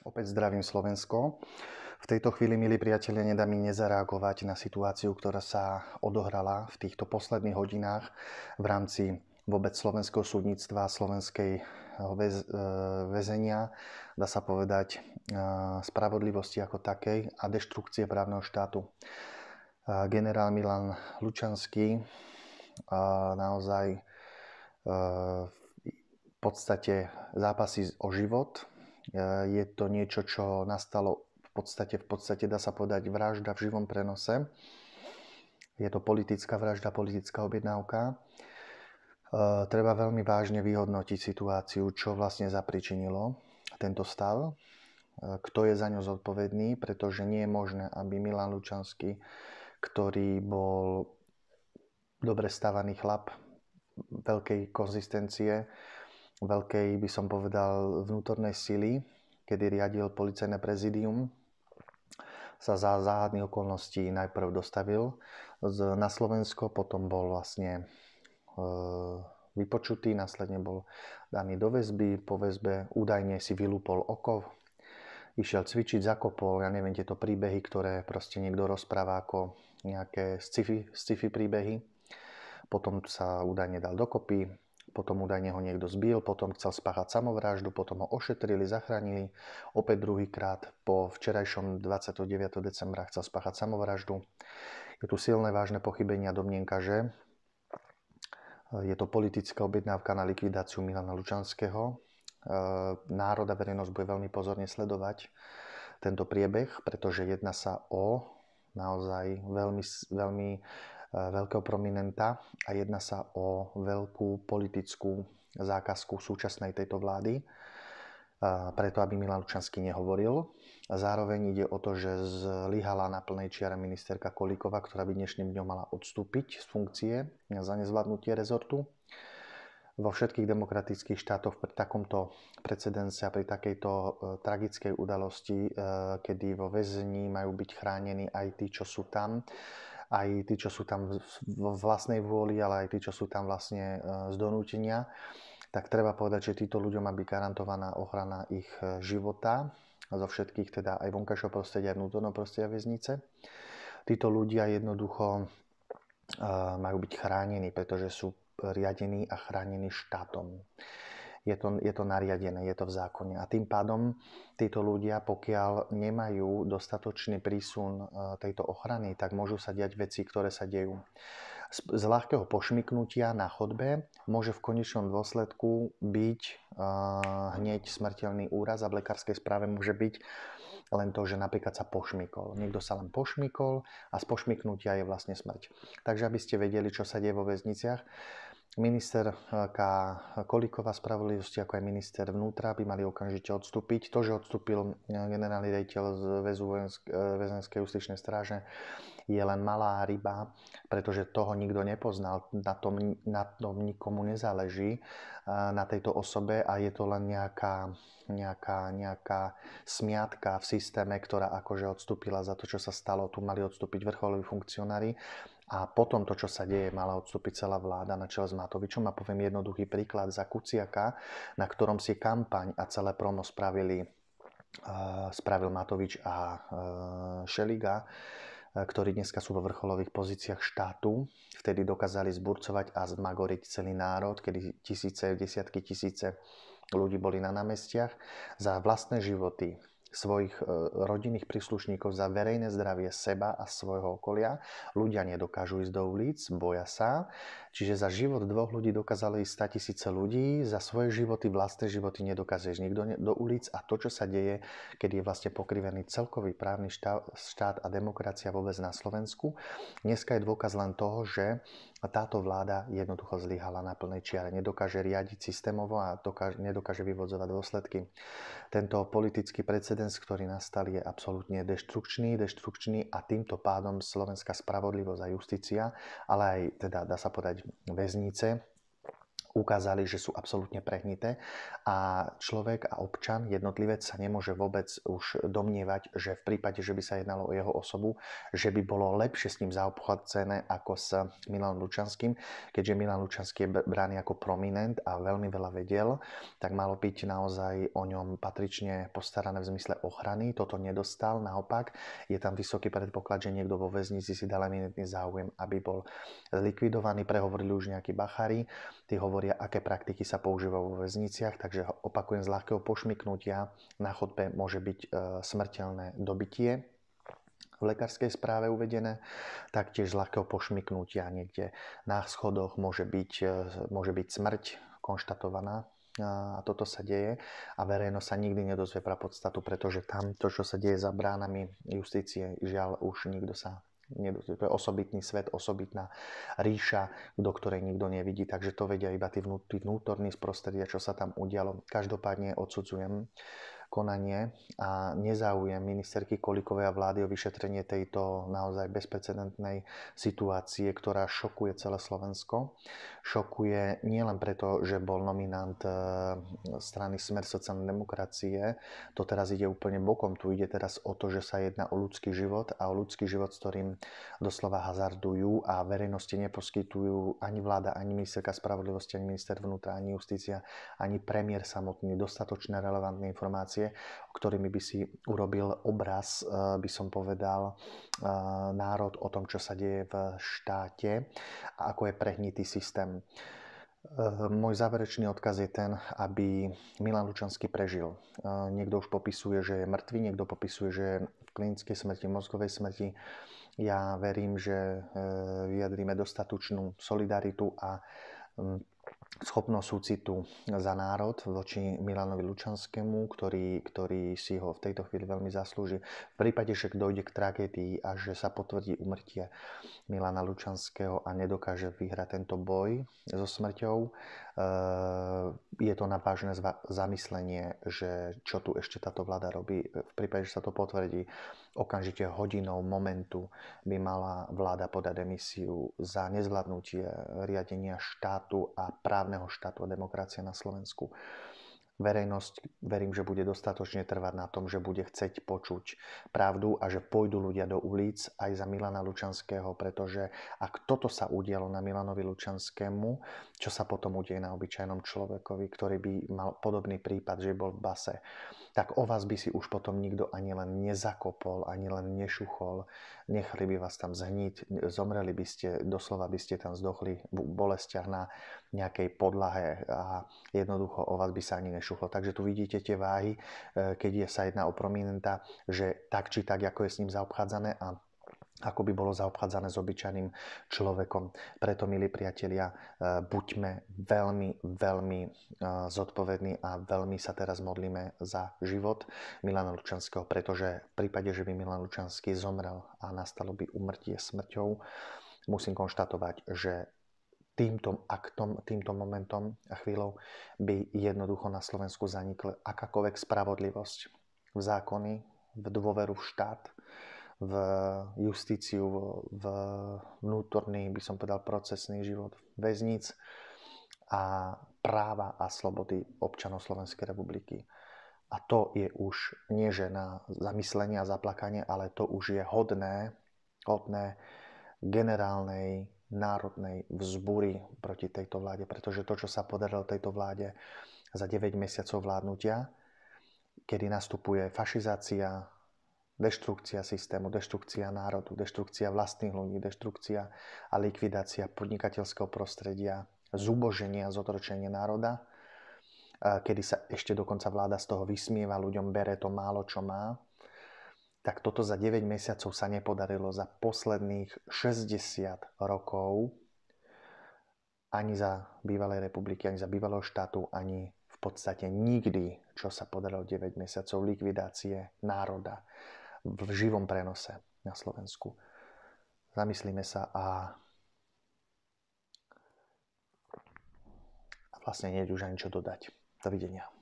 Opäť zdravím Slovensko. V tejto chvíli, milí priatelia, nedá mi nezareagovať na situáciu, ktorá sa odohrala v týchto posledných hodinách v rámci vôbec slovenského súdnictva, slovenskej eh, väz, eh, väzenia, dá sa povedať, eh, spravodlivosti ako takej a deštrukcie právneho štátu. Generál Milan Lučanský naozaj v podstate zápasy o život, E, je to niečo, čo nastalo v podstate, v podstate dá sa povedať vražda v živom prenose. Je to politická vražda, politická objednávka. E, treba veľmi vážne vyhodnotiť situáciu, čo vlastne zapričinilo tento stav, e, kto je za ňo zodpovedný, pretože nie je možné, aby Milan Lučanský, ktorý bol dobre stávaný chlap, veľkej konzistencie, veľkej, by som povedal, vnútornej sily, kedy riadil policajné prezidium, sa za záhadné okolností najprv dostavil na Slovensko, potom bol vlastne e, vypočutý, následne bol daný do väzby, po väzbe údajne si vylúpol oko, išiel cvičiť, zakopol, ja neviem, tieto príbehy, ktoré proste niekto rozpráva ako nejaké sci-fi, sci-fi príbehy. Potom sa údajne dal dokopy, potom údajne ho niekto zbil, potom chcel spáchať samovraždu, potom ho ošetrili, zachránili. Opäť druhýkrát po včerajšom 29. decembra chcel spáchať samovraždu. Je tu silné vážne pochybenia domnienka, že e, je to politická objednávka na likvidáciu Milana Lučanského. E, národ a verejnosť bude veľmi pozorne sledovať tento priebeh, pretože jedná sa o naozaj veľmi, veľmi Eh, veľkého prominenta a jedná sa o veľkú politickú zákazku súčasnej tejto vlády, eh, preto aby Milan Lučanský nehovoril. Zároveň ide o to, že zlyhala na plnej čiare ministerka Kolíková, ktorá by dnešným dňom mala odstúpiť z funkcie za nezvládnutie rezortu vo všetkých demokratických štátoch pri takomto precedence a pri takejto eh, tragickej udalosti, kedy vo väzni majú byť chránení aj tí, čo sú tam, aj tí, čo sú tam v vlastnej vôli, ale aj tí, čo sú tam vlastne e, z donútenia, tak treba povedať, že týmto ľuďom má byť garantovaná ochrana ich e, života zo všetkých, teda aj vonkajšieho prostredia, vnútorného prostredia väznice. Títo ľudia jednoducho e, majú byť chránení, pretože sú riadení a chránení štátom je to, je to nariadené, je to v zákone. A tým pádom títo ľudia, pokiaľ nemajú dostatočný prísun e, tejto ochrany, tak môžu sa diať veci, ktoré sa dejú. Z ľahkého pošmiknutia na chodbe môže v konečnom dôsledku byť e, hneď smrteľný úraz a v lekárskej správe môže byť len to, že napríklad sa pošmykol. Niekto sa len pošmykol a z pošmyknutia je vlastne smrť. Takže aby ste vedeli, čo sa deje vo väzniciach, ministerka eh, Kolíková spravodlivosti, ako aj minister vnútra, by mali okamžite odstúpiť. To, že odstúpil eh, generálny rejiteľ z väzu eh, väzenskej justičnej stráže, je len malá ryba, pretože toho nikto nepoznal. Na tom, na tom nikomu nezáleží, na tejto osobe a je to len nejaká, nejaká, nejaká smiatka v systéme, ktorá akože odstúpila za to, čo sa stalo. Tu mali odstúpiť vrcholoví funkcionári a potom to, čo sa deje, mala odstúpiť celá vláda na čele s Matovičom a poviem jednoduchý príklad za Kuciaka, na ktorom si kampaň a celé promo spravili, eh, spravil Matovič a eh, Šeliga eh, ktorí dneska sú vo vrcholových pozíciách štátu, vtedy dokázali zburcovať a zmagoriť celý národ, kedy tisíce, desiatky tisíce ľudí boli na námestiach za vlastné životy, svojich e, rodinných príslušníkov za verejné zdravie seba a svojho okolia. Ľudia nedokážu ísť do ulic, boja sa. Čiže za život dvoch ľudí dokázali ísť 100 tisíce ľudí, za svoje životy, vlastné životy nedokáže ísť nikto do ulic a to, čo sa deje, keď je vlastne pokrivený celkový právny štát a demokracia vôbec na Slovensku. Dneska je dôkaz len toho, že a táto vláda jednoducho zlyhala na plnej čiare. Nedokáže riadiť systémovo a dokáže, nedokáže vyvodzovať dôsledky. Tento politický precedens, ktorý nastal, je absolútne deštrukčný, deštrukčný a týmto pádom slovenská spravodlivosť a justícia, ale aj teda dá sa povedať väznice, ukázali, že sú absolútne prehnité a človek a občan, jednotlivec sa nemôže vôbec už domnievať, že v prípade, že by sa jednalo o jeho osobu, že by bolo lepšie s ním zaobchádzané ako s Milan Lučanským, keďže Milan Lučanský je brány ako prominent a veľmi veľa vedel, tak malo byť naozaj o ňom patrične postarané v zmysle ochrany, toto nedostal, naopak je tam vysoký predpoklad, že niekto vo väznici si dal eminentný záujem, aby bol likvidovaný, prehovorili už nejakí bachári, tí hovorili hovoria, aké praktiky sa používajú vo väzniciach, takže opakujem, z ľahkého pošmyknutia na chodbe môže byť e, smrteľné dobitie, v lekárskej správe uvedené, taktiež z ľahkého pošmyknutia niekde na schodoch môže byť, e, môže byť smrť konštatovaná e, a toto sa deje a verejno sa nikdy nedozvie pra podstatu, pretože tam to, čo sa deje za bránami justície, žiaľ už nikto sa to je osobitný svet, osobitná ríša, do ktorej nikto nevidí, takže to vedia iba tí vnútorní z prostredia, čo sa tam udialo. Každopádne odsudzujem konanie a nezáujem ministerky Kolikovej a vlády o vyšetrenie tejto naozaj bezprecedentnej situácie, ktorá šokuje celé Slovensko. Šokuje nielen preto, že bol nominant e, strany Smer sociálnej demokracie, to teraz ide úplne bokom, tu ide teraz o to, že sa jedná o ľudský život a o ľudský život, s ktorým doslova hazardujú a verejnosti neposkytujú ani vláda, ani ministerka spravodlivosti, ani minister vnútra, ani justícia, ani premiér samotný dostatočné relevantné informácie informácie, ktorými by si urobil obraz, eh, by som povedal, eh, národ o tom, čo sa deje v štáte a ako je prehnitý systém. Eh, môj záverečný odkaz je ten, aby Milan Lučanský prežil. Niekto už popisuje, že je mŕtvy, niekto popisuje, že je v klinickej smrti, v mozgovej smrti. Ja verím, že vyjadríme dostatočnú solidaritu a mm, schopnosť súcitu za národ voči Milanovi Lučanskému, ktorý, ktorý si ho v tejto chvíli veľmi zaslúži. V prípade, že dojde k tragédii a že sa potvrdí umrtie Milana Lučanského a nedokáže vyhrať tento boj so smrťou, eh, je to na vážne zamyslenie, že čo tu ešte táto vláda robí. V prípade, že sa to potvrdí, okamžite hodinou momentu by mala vláda podať demisiu za nezvládnutie riadenia štátu a právneho štátu a demokracie na Slovensku. Verejnosť verím, že bude dostatočne trvať na tom, že bude chceť počuť pravdu a že pôjdu ľudia do ulic aj za Milana Lučanského, pretože ak toto sa udialo na Milanovi Lučanskému, čo sa potom udeje na obyčajnom človekovi, ktorý by mal podobný prípad, že bol v base, tak o vás by si už potom nikto ani len nezakopol, ani len nešuchol, nechali by vás tam zhniť, zomreli by ste, doslova by ste tam zdochli v bolestiach na nejakej podlahe a jednoducho o vás by sa ani nešuchol vyšuchlo. Takže tu vidíte tie váhy, e, keď je sa jedná o prominenta, že tak či tak, ako je s ním zaobchádzané a ako by bolo zaobchádzané s obyčajným človekom. Preto, milí priatelia, e, buďme veľmi, veľmi e, zodpovední a veľmi sa teraz modlíme za život Milana Lučanského, pretože v prípade, že by Milan Lučanský zomrel a nastalo by umrtie smrťou, musím konštatovať, že týmto aktom, týmto momentom a chvíľou by jednoducho na Slovensku zanikla akákoľvek spravodlivosť v zákony, v dôveru v štát, v justíciu, v vnútorný, by som povedal, procesný život väzníc a práva a slobody občanov Slovenskej republiky. A to je už nie že na zamyslenie a zaplakanie, ale to už je hodné, hodné generálnej národnej vzbúry proti tejto vláde, pretože to, čo sa podarilo tejto vláde za 9 mesiacov vládnutia, kedy nastupuje fašizácia, deštrukcia systému, deštrukcia národu, deštrukcia vlastných ľudí, deštrukcia a likvidácia podnikateľského prostredia, zuboženie a zotročenie národa, kedy sa ešte dokonca vláda z toho vysmieva, ľuďom bere to málo, čo má, tak toto za 9 mesiacov sa nepodarilo za posledných 60 rokov ani za bývalej republiky, ani za bývalého štátu, ani v podstate nikdy, čo sa podarilo 9 mesiacov likvidácie národa v živom prenose na Slovensku. Zamyslíme sa a, vlastne nie je už ani čo dodať. Dovidenia.